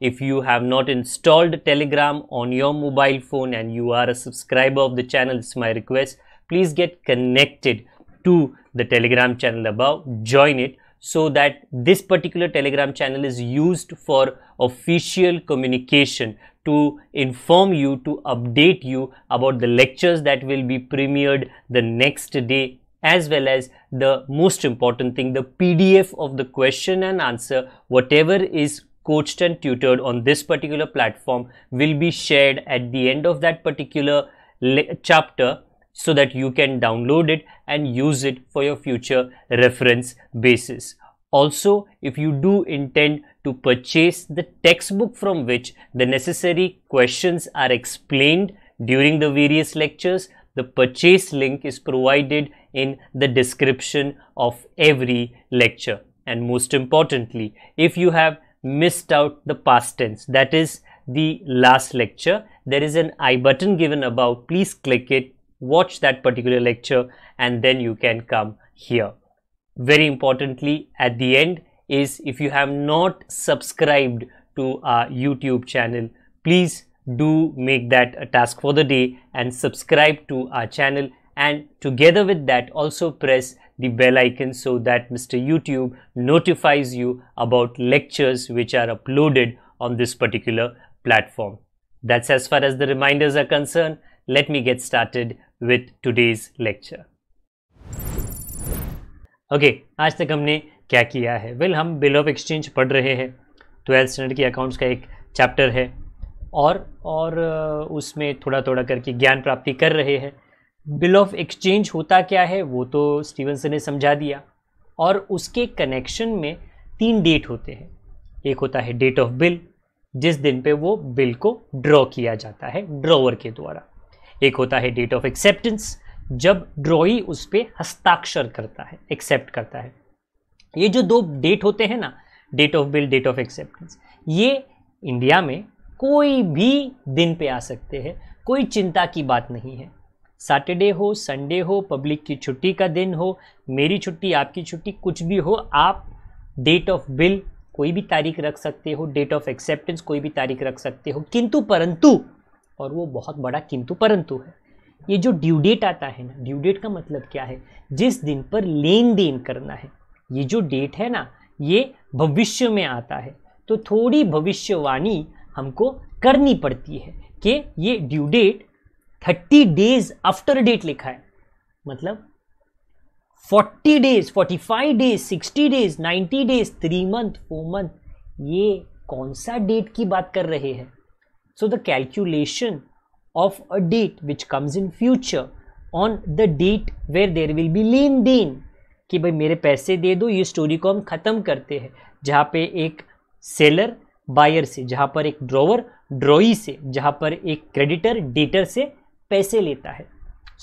if you have not installed Telegram on your mobile phone and you are a subscriber of the channel, it's my request, please get connected to the Telegram channel above, join it so that this particular Telegram channel is used for official communication to inform you, to update you about the lectures that will be premiered the next day as well as the most important thing the PDF of the question and answer whatever is coached and tutored on this particular platform will be shared at the end of that particular chapter so that you can download it and use it for your future reference basis. Also, if you do intend to purchase the textbook from which the necessary questions are explained during the various lectures, the purchase link is provided in the description of every lecture. And most importantly, if you have missed out the past tense that is the last lecture there is an i button given above please click it watch that particular lecture and then you can come here very importantly at the end is if you have not subscribed to our youtube channel please do make that a task for the day and subscribe to our channel and together with that also press the bell icon so that Mr. YouTube notifies you about lectures which are uploaded on this particular platform. That's as far as the reminders are concerned. Let me get started with today's lecture. Okay okay, आज तक हमने क्या किया है well well, हम bill of exchange पढ़ रहे हैं ट्वेल्थ स्टैंडर्ड के अकाउंट्स का एक चैप्टर है और और उसमें थोड़ा थोड़ा करके ज्ञान प्राप्ति कर रहे हैं बिल ऑफ एक्सचेंज होता क्या है वो तो स्टीवनसन ने समझा दिया और उसके कनेक्शन में तीन डेट होते हैं एक होता है डेट ऑफ बिल जिस दिन पे वो बिल को ड्रॉ किया जाता है ड्रॉवर के द्वारा एक होता है डेट ऑफ एक्सेप्टेंस जब ड्रॉई उस पर हस्ताक्षर करता है एक्सेप्ट करता है ये जो दो डेट होते हैं ना date of bill date of acceptance ये इंडिया में कोई भी दिन पे आ सकते हैं कोई चिंता की बात नहीं है सैटरडे हो संडे हो पब्लिक की छुट्टी का दिन हो मेरी छुट्टी आपकी छुट्टी कुछ भी हो आप डेट ऑफ बिल कोई भी तारीख रख सकते हो डेट ऑफ एक्सेप्टेंस कोई भी तारीख रख सकते हो किंतु परंतु और वो बहुत बड़ा किंतु परंतु है ये जो ड्यू डेट आता है ना ड्यू डेट का मतलब क्या है जिस दिन पर लेन देन करना है ये जो डेट है ना ये भविष्य में आता है तो थोड़ी भविष्यवाणी हमको करनी पड़ती है कि ये due date thirty days after date लिखा है मतलब forty days forty five days sixty days ninety days three month four month ये कौन सा डेट की बात कर रहे हैं so the calculation of a date which comes in future on the date where there will be lane then कि भाई मेरे पैसे दे दो ये स्टोरी को हम ख़त्म करते हैं जहाँ पे एक सेलर बायर से जहाँ पर एक ड्रॉवर ड्रॉई से जहाँ पर एक क्रेडिटर डेटर से पैसे लेता है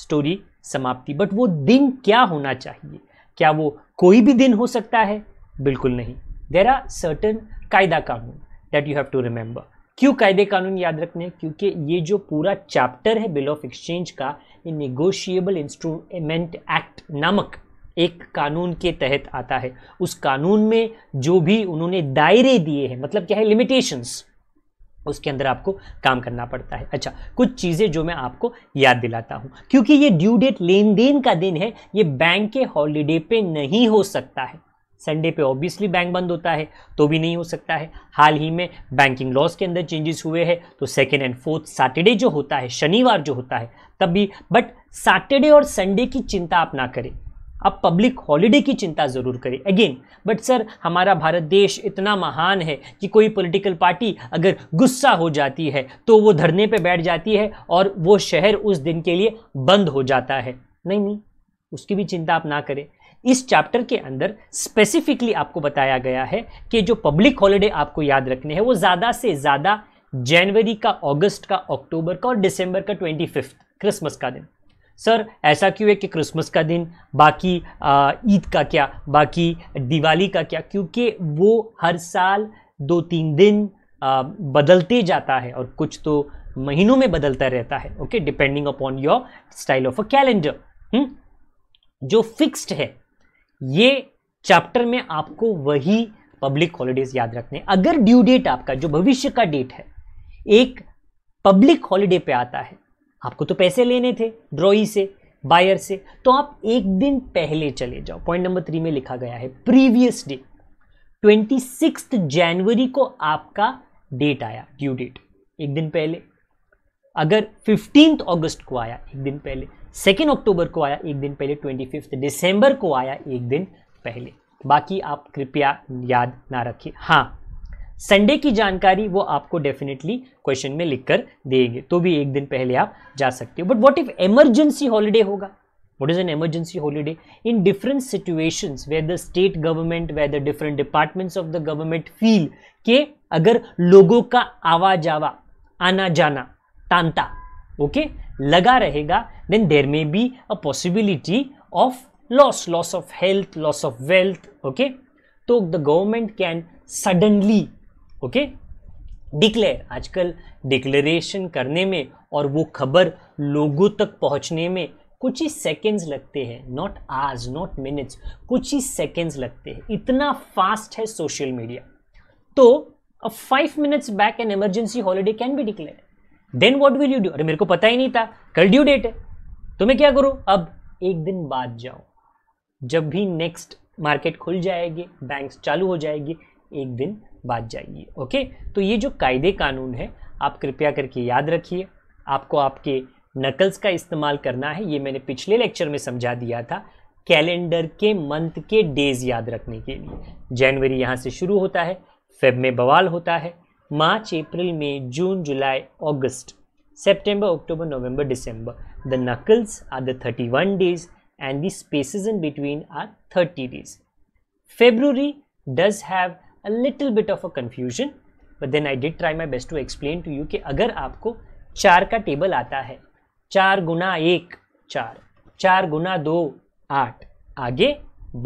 स्टोरी समाप्ति बट वो दिन क्या होना चाहिए क्या वो कोई भी दिन हो सकता है बिल्कुल नहीं देर आर सर्टन कायदा कानून that you have to remember क्यों कायदे कानून याद रखने क्योंकि ये जो पूरा चैप्टर है बिल ऑफ एक्सचेंज का ये निगोशिएबल इंस्ट्रूमेंट एक्ट नामक एक कानून के तहत आता है उस कानून में जो भी उन्होंने दायरे दिए हैं मतलब क्या है लिमिटेशंस उसके अंदर आपको काम करना पड़ता है अच्छा कुछ चीज़ें जो मैं आपको याद दिलाता हूँ क्योंकि ये ड्यू डेट लेन देन का दिन है ये बैंक के हॉलीडे पे नहीं हो सकता है संडे पे ऑब्वियसली बैंक बंद होता है तो भी नहीं हो सकता है हाल ही में बैंकिंग लॉस के अंदर चेंजेस हुए हैं तो सेकेंड एंड फोर्थ सैटरडे जो होता है शनिवार जो होता है तब भी बट सैटरडे और संडे की चिंता आप ना करें आप पब्लिक हॉलीडे की चिंता ज़रूर करें अगेन बट सर हमारा भारत देश इतना महान है कि कोई पॉलिटिकल पार्टी अगर गुस्सा हो जाती है तो वो धरने पे बैठ जाती है और वो शहर उस दिन के लिए बंद हो जाता है नहीं नहीं उसकी भी चिंता आप ना करें इस चैप्टर के अंदर स्पेसिफिकली आपको बताया गया है कि जो पब्लिक हॉलीडे आपको याद रखने हैं वो ज़्यादा से ज़्यादा जनवरी का अगस्त का अक्टूबर का और दिसंबर का ट्वेंटी फिफ्थ क्रिसमस का दिन सर ऐसा क्यों है कि क्रिसमस का दिन बाकी ईद का क्या बाकी दिवाली का क्या क्योंकि वो हर साल दो तीन दिन आ, बदलते जाता है और कुछ तो महीनों में बदलता रहता है okay depending upon your style of a calendar जो फिक्स्ड है ये चैप्टर में आपको वही पब्लिक हॉलीडेज याद रखने अगर ड्यू डेट आपका जो भविष्य का डेट है एक पब्लिक हॉलीडे पे आता है आपको तो पैसे लेने थे ड्रॉई से बायर से तो आप एक दिन पहले चले जाओ पॉइंट नंबर थ्री में लिखा गया है प्रीवियस डे ट्वेंटी सिक्स जनवरी को आपका डेट आया ड्यू डेट एक दिन पहले अगर फिफ्टींथ अगस्त को आया एक दिन पहले सेकेंड अक्टूबर को आया एक दिन पहले ट्वेंटी फिफ्थ दिसंबर को आया एक दिन पहले बाकी आप कृपया याद ना रखें हाँ संडे की जानकारी वो आपको डेफिनेटली क्वेश्चन में लिखकर देंगे तो भी एक दिन पहले आप जा सकते हो but what if emergency holiday होगा what is an emergency holiday in different situation with the state government where the different departments of the government feel के अगर लोगों का आवा जावा आना जाना तांता ओके okay, लगा रहेगा then there may be a possibility of loss loss of health loss of wealth okay तो the government can suddenly okay declare आजकल डिक्लेरेशन करने में और वो खबर लोगों तक पहुंचने में कुछ ही सेकेंड्स लगते हैं नॉट आज नॉट मिनट्स कुछ ही सेकेंड्स लगते हैं इतना फास्ट है सोशल मीडिया तो five minutes back an emergency holiday can be declare then what will you do अरे मेरे को पता ही नहीं था कल ड्यू डेट है तो मैं क्या करूँ अब एक दिन बाद जाओ जब भी नेक्स्ट मार्केट खुल जाएगी बैंक चालू हो जाएगी एक दिन बाद जाएगी ओके तो ये जो कायदे कानून है आप कृपया करके याद रखिए आपको आपके नकल्स का इस्तेमाल करना है ये मैंने पिछले लेक्चर में समझा दिया था कैलेंडर के मंथ के डेज़ याद रखने के लिए जनवरी यहाँ से शुरू होता है फेब में बवाल होता है मार्च अप्रैल में जून जुलाई अगस्त अक्टूबर नवम्बर December the knuckles are the thirty one days and the spaces in between are thirty days February does have a little bit of a confusion but then I did try my best to explain to you कि अगर आपको चार का table आता है चार गुना एक चार चार गुना दो आठ आगे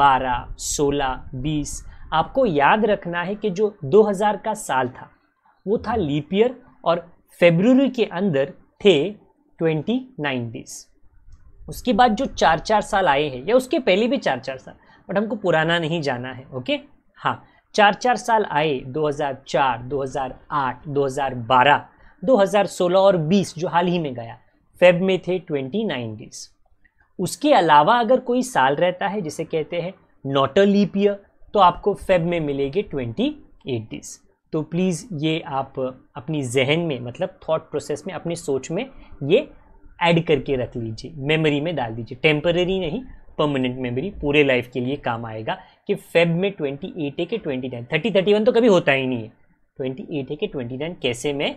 बारह सोलह बीस आपको याद रखना है कि जो 2000 का साल था वो था लीप ईयर और फेब्रुवरी के अंदर थे 29 डेज उसके बाद जो चार चार साल आए हैं या उसके पहले भी चार चार साल बट हमको पुराना नहीं जाना है ओके हाँ चार चार साल आए 2004, 2008, 2012, 2016 और 20 जो हाल ही में गया फेब में थे नाइन डेज उसके अलावा अगर कोई साल रहता है जिसे कहते हैं नॉट अ लीप ईयर तो आपको फेब में ट्वेंटी एट डेज तो प्लीज़ ये आप अपनी जहन में मतलब थॉट प्रोसेस में अपनी सोच में ये ऐड करके रख लीजिए मेमोरी में डाल दीजिए टेम्पररी नहीं परमानेंट मेमोरी पूरे लाइफ के लिए काम आएगा कि फेब में ट्वेंटी एट ए के twenty nine thirty thirty one तो कभी होता ही नहीं है ट्वेंटी एट ए के ट्वेंटी नाइन कैसे मैं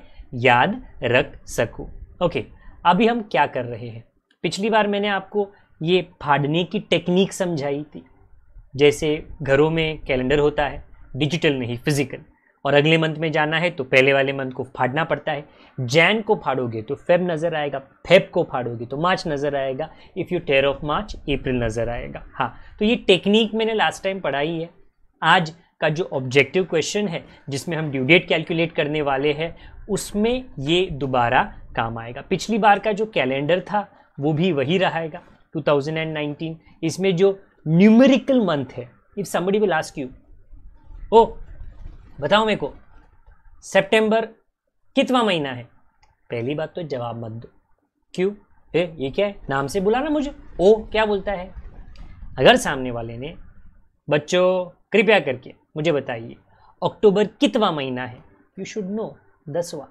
याद रख सकूँ ओके अभी हम क्या कर रहे हैं पिछली बार मैंने आपको ये फाड़ने की टेक्निक समझाई थी जैसे घरों में कैलेंडर होता है डिजिटल नहीं फिजिकल और अगले मंथ में जाना है तो पहले वाले मंथ को फाड़ना पड़ता है जैन को फाड़ोगे तो फेब नज़र आएगा फेब को फाड़ोगे तो मार्च नज़र आएगा if you tear of March अप्रैल नज़र आएगा हाँ तो ये टेक्निक मैंने लास्ट टाइम पढ़ाई है आज का जो ऑब्जेक्टिव क्वेश्चन है जिसमें हम ड्यू डेट कैलकुलेट करने वाले हैं उसमें ये दोबारा काम आएगा पिछली बार का जो कैलेंडर था वो भी वही रहेगा 2019 इसमें जो न्यूमेरिकल मंथ है इफ़ समी विल आस्क यू ओ बताओ मेरे को सितंबर कितवा महीना है पहली बात तो जवाब मत दो क्यों ए ये क्या है नाम से बुलाना मुझे ओ क्या बोलता है अगर सामने वाले ने बच्चों कृपया करके मुझे बताइए अक्टूबर कितवा महीना है यू शुड नो दसवा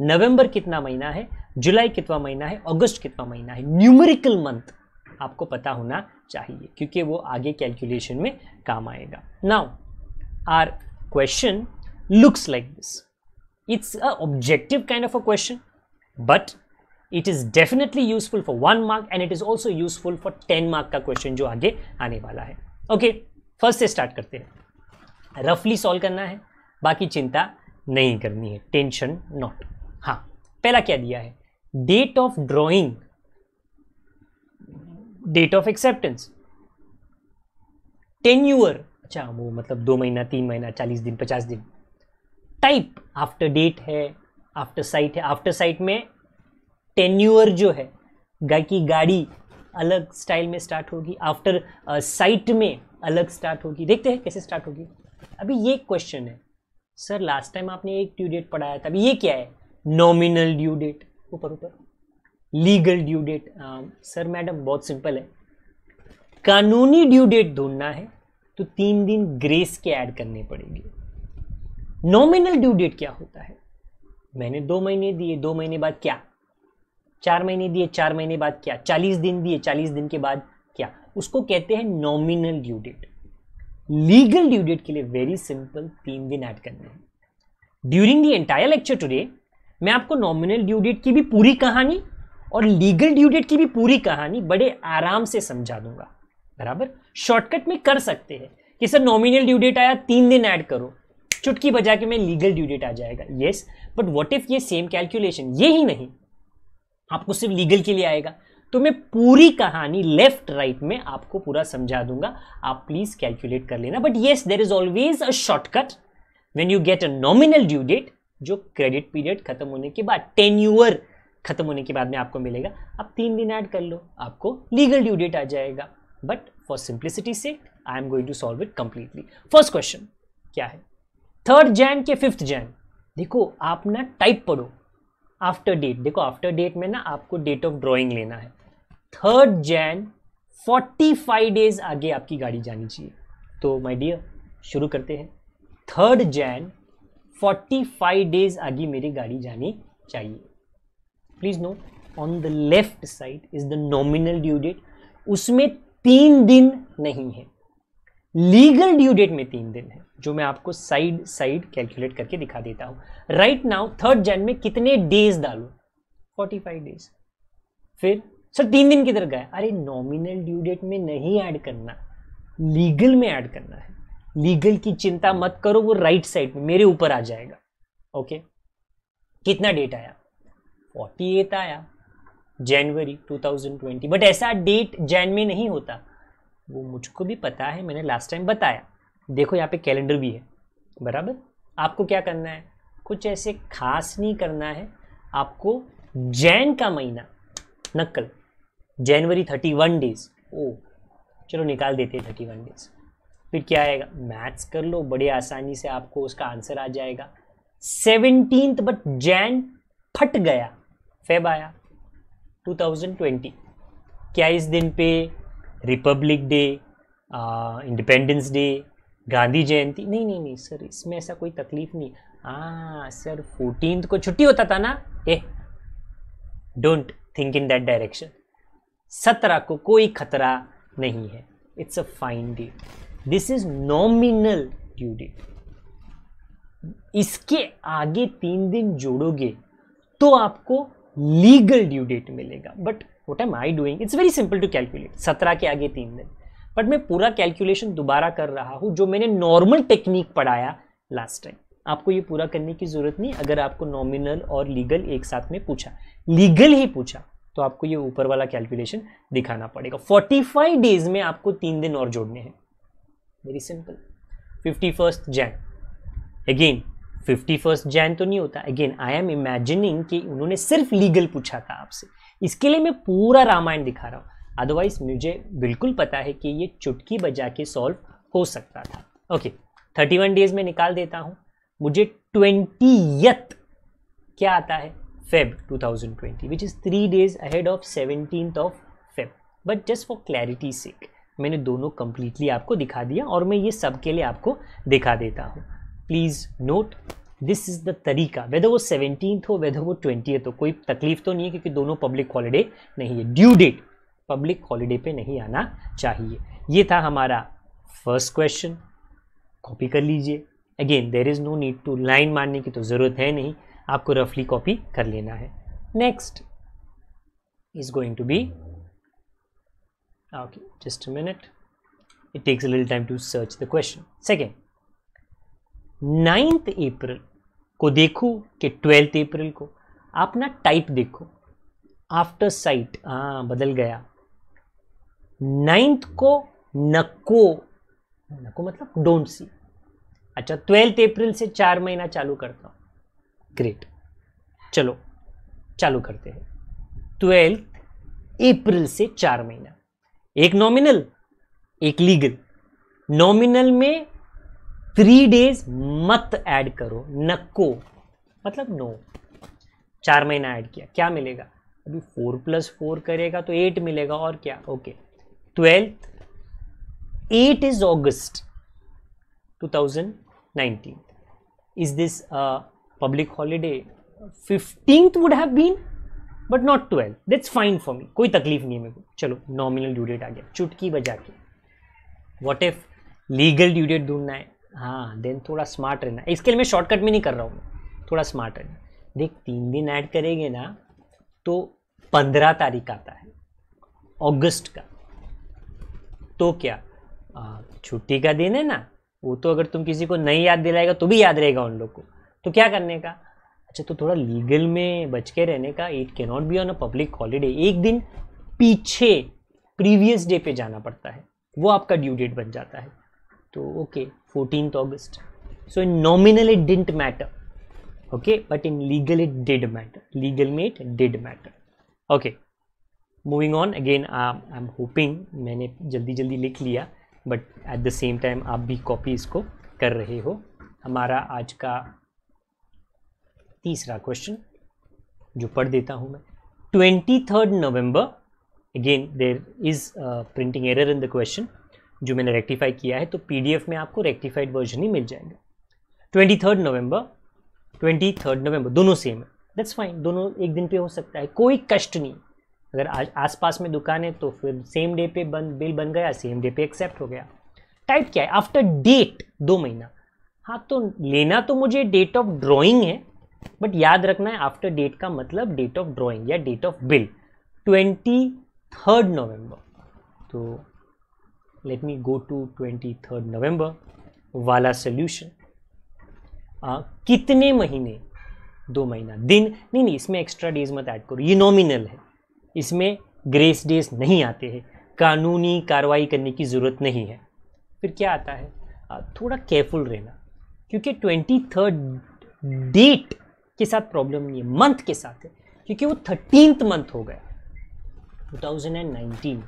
नवंबर कितना महीना है जुलाई कितवा महीना है अगस्त कितवा महीना है न्यूमेरिकल मंथ आपको पता होना चाहिए क्योंकि वो आगे कैलकुलेशन में काम आएगा now our question looks like this. It's a objective kind of a question, but it is definitely useful for one mark and it is also useful for 10 mark ka question jo aage aane wala hai okay, first se start karte hain roughly solve karna hai baki chinta nahi karni hai tension not ha pehla kya diya hai date of drawing date of acceptance tenure बच्चा वो मतलब दो महीना तीन महीना चालीस दिन पचास दिन टाइप आफ्टर डेट है आफ्टर साइट है आफ्टर साइट में टेन्यूअर जो है गाय की गाड़ी अलग स्टाइल में स्टार्ट होगी आफ्टर साइट uh, में अलग स्टार्ट होगी देखते हैं कैसे स्टार्ट होगी अभी ये क्वेश्चन है सर लास्ट टाइम आपने एक ड्यू डेट पढ़ाया था अभी ये क्या है नॉमिनल ड्यू डेट ऊपर ऊपर legal due date sir madam बहुत सिंपल है कानूनी ड्यू डेट ढूंढना है तो तीन दिन ग्रेस के ऐड करने पड़ेंगे नॉमिनल ड्यू डेट क्या होता है मैंने दो महीने दिए दो महीने बाद क्या चार महीने दिए चार महीने बाद क्या चालीस दिन दिए चालीस दिन के बाद क्या उसको कहते हैं nominal due date legal due date के लिए वेरी सिंपल तीन दिन ऐड करने हैं during the entire lecture today मैं आपको नॉमिनल ड्यू डेट की भी पूरी कहानी और लीगल ड्यू डेट की भी पूरी कहानी बड़े आराम से समझा दूंगा बराबर शॉर्टकट में कर सकते हैं कि सर नॉमिनल ड्यू डेट आया तीन दिन ऐड करो चुटकी बजा के मैं लीगल ड्यू डेट आ जाएगा येस बट वॉट इफ ये सेम कैलकुलेशन ये ही नहीं आपको सिर्फ लीगल के लिए आएगा तो मैं पूरी कहानी लेफ्ट राइट right में आपको पूरा समझा दूंगा आप प्लीज कैलकुलेट कर लेना but yes there is always a shortcut when you get a nominal due date जो क्रेडिट पीरियड खत्म होने के बाद टेन यूअर खत्म होने के बाद में आपको मिलेगा आप तीन दिन ऐड कर लो आपको लीगल ड्यू डेट आ जाएगा बट फॉर सिंप्लिसिटी से I am going to solve it completely first question क्या है थर्ड जैन के फिफ्थ जैन देखो आप ना टाइप पढ़ो आफ्टर डेट देखो आफ्टर डेट में ना आपको डेट ऑफ ड्रॉइंग लेना है थर्ड जैन 45 डेज आगे आपकी गाड़ी जानी चाहिए तो माय डियर शुरू करते हैं थर्ड जैन 45 डेज आगे मेरी गाड़ी जानी चाहिए please know on the left side is the nominal due date उसमें तीन दिन नहीं है लीगल ड्यू डेट में तीन दिन है जो मैं आपको साइड साइड कैलकुलेट करके दिखा देता हूं राइट नाउ थर्ड जैन में कितने डेज डालो 45 डेज फिर सर तीन दिन किधर गए अरे नॉमिनल ड्यू डेट में नहीं ऐड करना लीगल में ऐड करना है लीगल की चिंता मत करो वो राइट साइड में मेरे ऊपर आ जाएगा ओके कितना डेट आया 48 आया जनवरी 2020 बट ऐसा डेट जैन में नहीं होता वो मुझको भी पता है मैंने लास्ट टाइम बताया देखो यहाँ पे कैलेंडर भी है बराबर आपको क्या करना है कुछ ऐसे खास नहीं करना है आपको जैन का महीना नक्कल जनवरी थर्टी वन डेज ओ चलो निकाल देते हैं थर्टी वन डेज फिर क्या आएगा मैथ्स कर लो बड़े आसानी से आपको उसका आंसर आ जाएगा सेवनटीन बट जैन फट गया फेब आया 2020 क्या इस दिन पे Republic Day Independence Day Gandhi Jayanti नहीं नहीं नहीं सर इसमें ऐसा कोई तकलीफ नहीं हाँ सर फोर्टीन को छुट्टी होता था ना I don't think in that direction सत्रह को कोई खतरा नहीं है it's a fine day this is nominal due date इसके आगे तीन दिन जोड़ोगे तो आपको लीगल ड्यू डेट मिलेगा but what am I doing it's very simple to calculate सत्रह के आगे तीन दिन बट मैं पूरा कैलकुलेशन दोबारा कर रहा हूँ जो मैंने नॉर्मल टेक्निक पढ़ाया लास्ट टाइम आपको ये पूरा करने की ज़रूरत नहीं अगर आपको नॉमिनल और लीगल एक साथ में पूछा लीगल ही पूछा तो आपको ये ऊपर वाला कैलकुलेशन दिखाना पड़ेगा 45 डेज में आपको तीन दिन और जोड़ने हैं very simple fifty first Jan again fifty first Jan तो नहीं होता अगेन आई एम इमेजिनिंग कि उन्होंने सिर्फ लीगल पूछा था आपसे इसके लिए मैं पूरा रामायण दिखा रहा हूँ अदरवाइज मुझे बिल्कुल पता है कि ये चुटकी बजा के सॉल्व हो सकता था ओके थर्टी वन डेज में निकाल देता हूँ मुझे ट्वेंटी क्या आता है Feb 2020 which is three days ahead of seventeen of Feb but just for clarity sake मैंने दोनों कम्प्लीटली आपको दिखा दिया और मैं ये सब के लिए आपको दिखा देता हूँ please note this is the तरीका वेदर वो सेवनटीन हो वेदर वो ट्वेंटी हो कोई तकलीफ तो नहीं है क्योंकि दोनों पब्लिक हॉलीडे नहीं है ड्यू डेट पब्लिक हॉलीडे पे नहीं आना चाहिए ये था हमारा फर्स्ट क्वेश्चन कॉपी कर लीजिए again there is no need to line मारने की तो ज़रूरत है नहीं आपको रफली कॉपी कर लेना है next is going to be okay just minute it takes a a time to search the question second ninth April को देखो कि ट्वेल्थ अप्रैल को आप ना टाइप देखो आफ्टर साइट हाँ बदल गया नाइन्थ को नको नको मतलब डोंट सी अच्छा ट्वेल्थ अप्रैल से चार महीना चालू करता हूँ ग्रेट चलो चालू करते हैं ट्वेल्थ अप्रैल से चार महीना एक नॉमिनल एक लीगल नॉमिनल में थ्री डेज मत ऐड करो नको मतलब नो चार महीना ऐड किया क्या मिलेगा अभी फोर प्लस फोर करेगा तो एट मिलेगा और क्या okay twelfth eight is August two thousand nineteen is this public holiday fifteenth would have been but not twelfth that's fine for me कोई तकलीफ नहीं है मेरे को चलो नॉमिनल ड्यू डेट आ गया चुटकी बजा के what if legal due date ढूंढना है हाँ देन थोड़ा स्मार्ट रहना इसके लिए मैं शॉर्टकट में नहीं कर रहा हूँ थोड़ा स्मार्ट रहना देख तीन दिन ऐड करेंगे ना तो पंद्रह तारीख आता है अगस्त का तो क्या छुट्टी का दिन है ना वो तो अगर तुम किसी को नहीं याद दिलाएगा तो भी याद रहेगा उन लोग को तो क्या करने का अच्छा तो थोड़ा लीगल में बच के रहने का it can not be on a public holiday एक दिन पीछे प्रीवियस डे पे जाना पड़ता है वो आपका ड्यू डेट बन जाता है तो okay 14th August. So in nominal it didn't matter. Okay, but in legal it did matter. Legal mate did matter. Okay, moving on again I am hoping मैंने जल्दी जल्दी लिख लिया but at the same time आप भी copy इसको कर रहे हो हमारा आज का तीसरा क्वेश्चन जो पढ़ देता हूँ मैं ट्वेंटी थर्ड नवम्बर again there is printing error in the question जो मैंने रेक्टिफाई किया है तो पीडीएफ में आपको रेक्टिफाइड वर्जन ही मिल जाएगा ट्वेंटी थर्ड नवम्बर ट्वेंटी थर्ड नवम्बर दोनों सेम है दैट्स फाइन दोनों एक दिन पे हो सकता है कोई कष्ट नहीं अगर आज पास में दुकान है तो फिर सेम डे पे बन बिल बन गया सेम डे पे एक्सेप्ट हो गया टाइप क्या है आफ्टर डेट दो महीना हाँ तो लेना तो मुझे डेट ऑफ ड्राइंग है बट याद रखना है आफ्टर डेट का मतलब डेट ऑफ ड्राॅइंग या date of bill twenty third नवम्बर तो let me go to 23rd नवंबर वाला सोल्यूशन कितने महीने दो महीना दिन नहीं नहीं इसमें एक्स्ट्रा डेज मत ऐड करो ये नॉमिनल है इसमें ग्रेस डेज नहीं आते हैं कानूनी कार्रवाई करने की ज़रूरत नहीं है फिर क्या आता है थोड़ा केयरफुल रहना क्योंकि ट्वेंटी थर्ड डेट के साथ प्रॉब्लम नहीं है मंथ के साथ है क्योंकि वो थर्टीनथ मंथ हो गया nineteen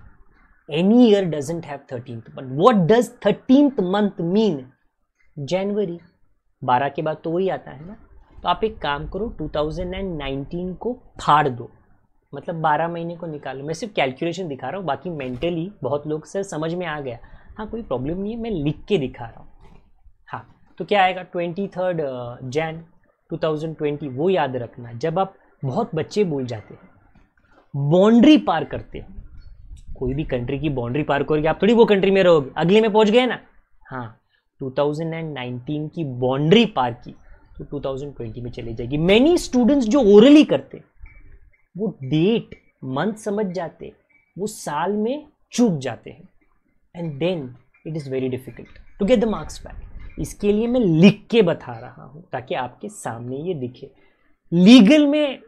any year doesn't have 13th month what does 13th month mean जनवरी 12 के बाद तो वही आता है ना तो आप एक काम करो 2019 को फाड़ दो मतलब 12 महीने को निकालो मैं सिर्फ कैलकुलेशन दिखा रहा हूँ बाकी मेंटली बहुत लोग सर समझ में आ गया हाँ कोई प्रॉब्लम नहीं है मैं लिख के दिखा रहा हूँ हाँ तो क्या आएगा ट्वेंटी थर्ड जैन 2020 वो याद रखना जब आप बहुत बच्चे बोल जाते हैं बाउंड्री पार करते हैं कोई भी कंट्री की बाउंड्री पार करोगे आप थोड़ी वो कंट्री में रहोगे अगले में पहुंच गए ना हाँ 2019 की बाउंड्री पार की तो 2020 में चली जाएगी मैनी स्टूडेंट्स जो ओरली करते वो डेट मंथ समझ जाते वो साल में चूक जाते हैं and then it is very difficult to get the marks back इसके लिए मैं लिख के बता रहा हूँ ताकि आपके सामने ये दिखे लीगल में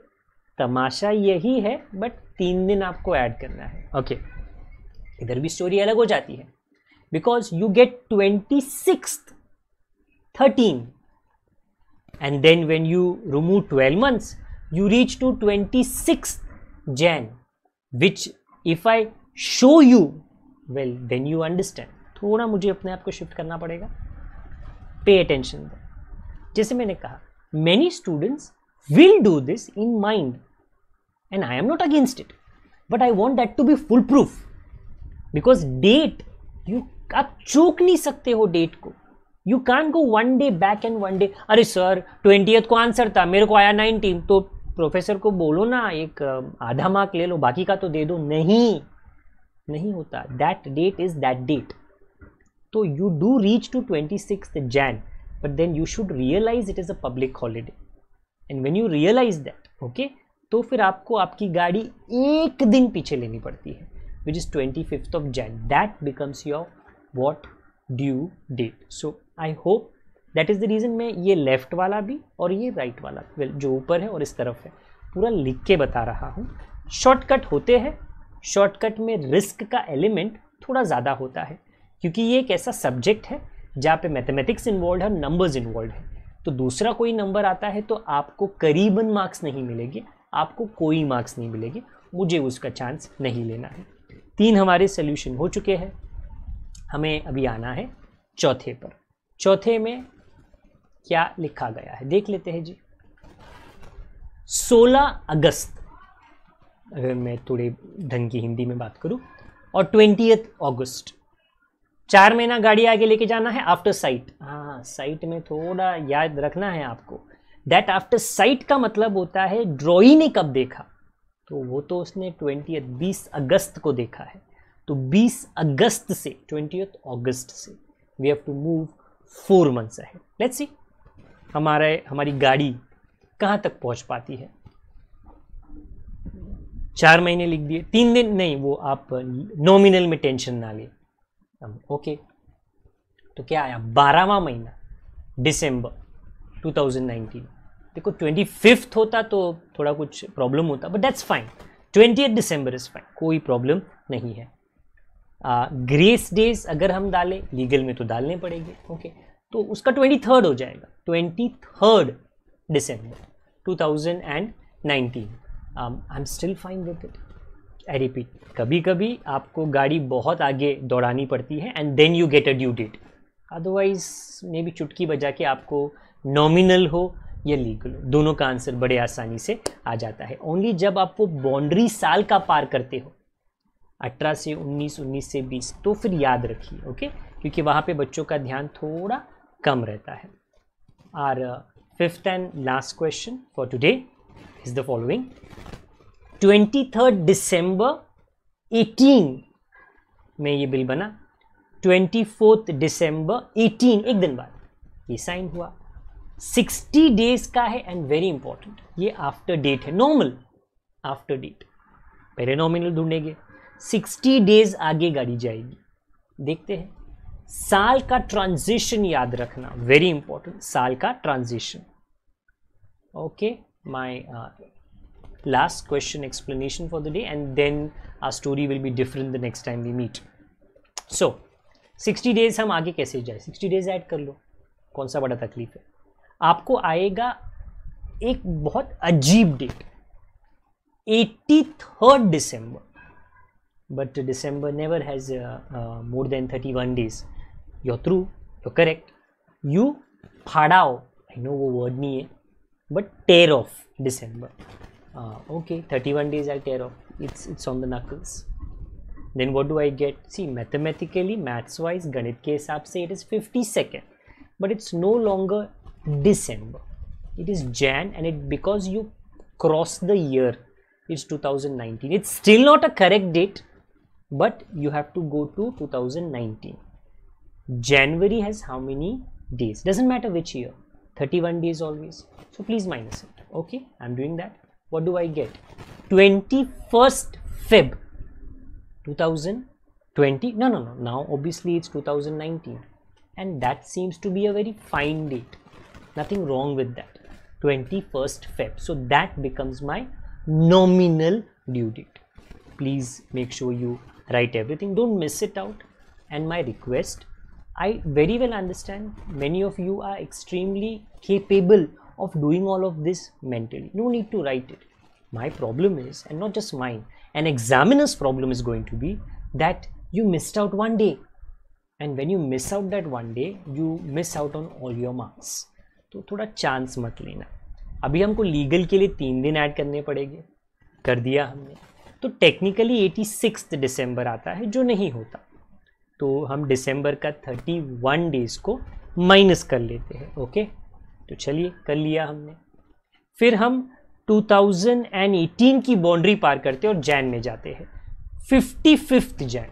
तमाशा यही है बट तीन दिन आपको ऐड करना है ओके okay. इधर भी स्टोरी अलग हो जाती है because you get twenty six thirteen and then when you remove twelve months reach to twenty six Jan which if I show you well then you understand थोड़ा मुझे अपने आप को शिफ्ट करना पड़ेगा पे अटेंशन जैसे मैंने कहा many students will do this in mind and I am not against it but I want that to be full proof because date you आप चूक नहीं सकते हो डेट को you can go one day back and one day अरे sir twenty को answer था मेरे को आया नाइनटीन तो प्रोफेसर को बोलो ना एक आधा मार्क ले लो बाकी का तो दे दो नहीं नहीं होता that date is that date तो you do reach to twenty six Jan but then you should realize it is a public holiday and when you realize that okay तो फिर आपको आपकी गाड़ी एक दिन पीछे लेनी पड़ती है which is 25th of Jan. That becomes your what due date. So I hope that is the reason मैं ये लेफ़्ट वाला भी और ये राइट right वाला वेल जो ऊपर है और इस तरफ है पूरा लिख के बता रहा हूँ शॉर्टकट होते हैं शॉर्टकट में रिस्क का एलिमेंट थोड़ा ज़्यादा होता है क्योंकि ये एक ऐसा सब्जेक्ट है जहाँ पे मैथमेटिक्स इन्वॉल्व है नंबर्स इन्वॉल्व है तो दूसरा कोई नंबर आता है तो आपको करीबन मार्क्स नहीं मिलेंगे आपको कोई मार्क्स नहीं मिलेंगे मुझे उसका चांस नहीं लेना है तीन हमारे सोल्यूशन हो चुके हैं हमें अभी आना है चौथे पर चौथे में क्या लिखा गया है देख लेते हैं जी 16 अगस्त अगर मैं थोड़े ढंग की हिंदी में बात करूं और ट्वेंटी अगस्त चार महीना गाड़ी आगे लेके जाना है आफ्टर साइट हाँ साइट में थोड़ा याद रखना है आपको दैट आफ्टर साइट का मतलब होता है ड्रॉई ने कब देखा तो वो तो उसने ट्वेंटी बीस अगस्त को देखा है तो बीस अगस्त से ट्वेंटी अगस्त से we have to move four months है लेट्स सी हमारे हमारी गाड़ी कहाँ तक पहुँच पाती है चार महीने लिख दिए तीन दिन नहीं वो आप नॉमिनल में टेंशन ना ले ओके तो क्या आया बारहवा महीना दिसंबर 2019 देखो ट्वेंटी फिफ्थ होता तो थोड़ा कुछ प्रॉब्लम होता but that's fine twenty eight दिसंबर इज़ फाइन कोई प्रॉब्लम नहीं है ग्रेस डेज अगर हम डालें लीगल में तो डालने पड़ेंगे ओके okay. तो उसका ट्वेंटी थर्ड हो जाएगा twenty third December two thousand and nineteen I am still fine with it I repeat कभी कभी आपको गाड़ी बहुत आगे दौड़ानी पड़ती है and then you get a due date otherwise may be चुटकी बजा के आपको नॉमिनल हो या लीगल हो दोनों का आंसर बड़े आसानी से आ जाता है ओनली जब आप वो बाउंड्री साल का पार करते हो अठारह से उन्नीस उन्नीस से बीस तो फिर याद रखिए ओके क्योंकि वहाँ पे बच्चों का ध्यान थोड़ा कम रहता है और fifth and last question for today is the following twenty third December eighteen में ये बिल बना ट्वेंटी फोर्थ डिसम्बर एटीन एक दिन बाद ये साइन हुआ सिक्सटी डेज का है एंड वेरी इंपॉर्टेंट ये आफ्टर डेट है नॉर्मल आफ्टर डेट पहले नॉमिनल ढूंढेंगे सिक्सटी डेज आगे गाड़ी जाएगी देखते हैं साल का ट्रांजिशन याद रखना वेरी इंपॉर्टेंट साल का transition okay my last question explanation for the day and then our story will be different the next time we meet so sixty days हम आगे कैसे जाए सिक्सटी डेज ऐड कर लो कौन सा बड़ा तकलीफ है आपको आएगा एक बहुत अजीब date eighty third December but December never has more than thirty one days your through your correct you फाड़ाओ आई नो वो वर्ड नहीं है but tear off December okay thirty one days I tear off it's it's on the knuckles then what do I get see mathematically maths wise गणित के हिसाब से it is fifty second but it's no longer December. It is Jan and it because you cross the year, it's 2019. It's still not a correct date, but you have to go to 2019. January has how many days? Doesn't matter which year. 31 days always. So please minus it. Okay, I'm doing that. What do I get? 21st Feb 2020. No, no, no. Now obviously it's 2019 and that seems to be a very fine date nothing wrong with that 21st Feb so that becomes my nominal due date please make sure you write everything don't miss it out and my request I very well understand many of you are extremely capable of doing all of this mentally. No need to write it. My problem is, and not just mine, an examiner's problem is going to be that you missed out one day. And when you miss out that one day, you miss out on all your marks. तो थोड़ा chance मत लेना अभी हमको legal के लिए तीन दिन ऐड करने पड़ेंगे कर दिया हमने तो टेक्निकली एटी सिक्स दिसंबर आता है जो नहीं होता तो हम दिसंबर का थर्टी वन डेज़ को माइनस कर लेते हैं ओके तो चलिए कर लिया हमने फिर हम 2018 की बाउंड्री पार करते हैं और जैन में जाते हैं फिफ्टी फिफ्थ जैन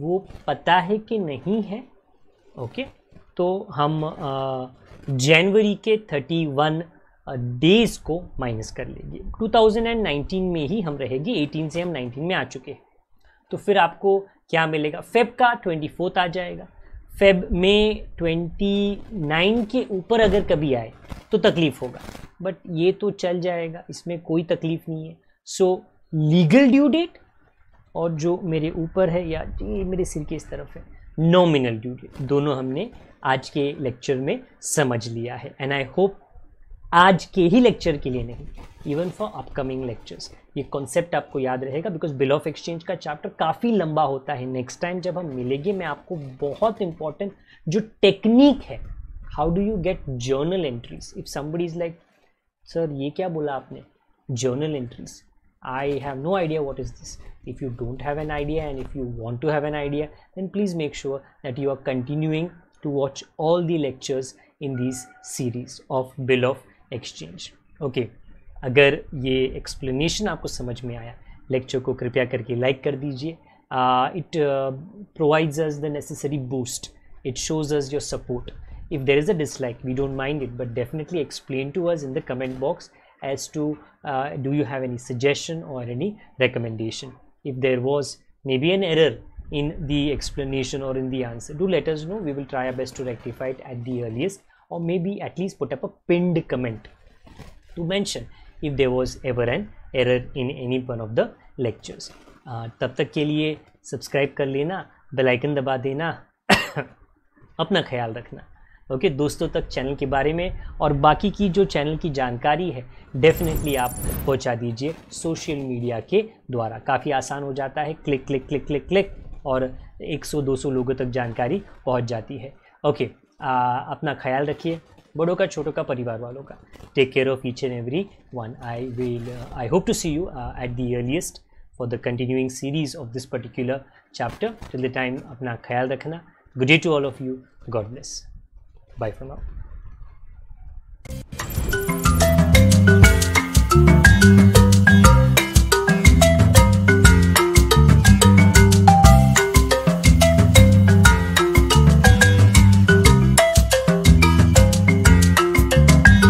वो पता है कि नहीं है ओके तो हम आ, जनवरी के 31 डेज को माइनस कर लेंगे 2019 में ही हम रहेंगे 18 से हम 19 में आ चुके हैं तो फिर आपको क्या मिलेगा फेब का ट्वेंटी फोर्थ आ जाएगा फेब में ट्वेंटी नाइन के ऊपर अगर कभी आए तो तकलीफ़ होगा बट ये तो चल जाएगा इसमें कोई तकलीफ़ नहीं है सो लीगल ड्यू डेट और जो मेरे ऊपर है या ये मेरे सिर के इस तरफ है नॉमिनल ड्यू डेट दोनों हमने आज के लेक्चर में समझ लिया है एंड आई होप आज के ही लेक्चर के लिए नहीं इवन फॉर अपकमिंग लेक्चर्स ये कॉन्सेप्ट आपको याद रहेगा बिकॉज बिल ऑफ एक्सचेंज का चैप्टर काफ़ी लंबा होता है नेक्स्ट टाइम जब हम मिलेंगे मैं आपको बहुत इंपॉर्टेंट जो टेक्निक है how do you get journal entries if somebody is like sir ये क्या बोला आपने journal entries I have no idea what is this if you don't have an idea and if you want to have an idea then please make sure that you are continuing to watch all the lectures in these series of bill of exchange okay, अगर ये explanation आपको समझ में आया lecture को कृपया करके like कर दीजिए it provides us the necessary boost it shows us if there is a dislike we don't mind it but definitely explain to us in the comment box as to uh, do you have any suggestion or any recommendation if there was maybe an error in the explanation or in the answer do let us know we will try our best to rectify it at the earliest or maybe at least put up a pinned comment to mention if there was ever an error in any one of the lectures tab tak ke liye subscribe kar lena bell icon daba dena अपना ख्याल रखना okay okay, दोस्तों तक channel के बारे में और बाकी की जो चैनल की जानकारी है डेफिनेटली आप पहुंचा दीजिए सोशल मीडिया के द्वारा काफ़ी आसान हो जाता है click click click click click और 100-200 लोगों तक जानकारी पहुँच जाती है ओके आ, अपना ख्याल रखिए बड़ों का छोटों का परिवार वालों का take care of each and every one I will I hope to see you at the earliest for the continuing series of this particular chapter till the time अपना ख्याल रखना good day to all of you God bless bye for now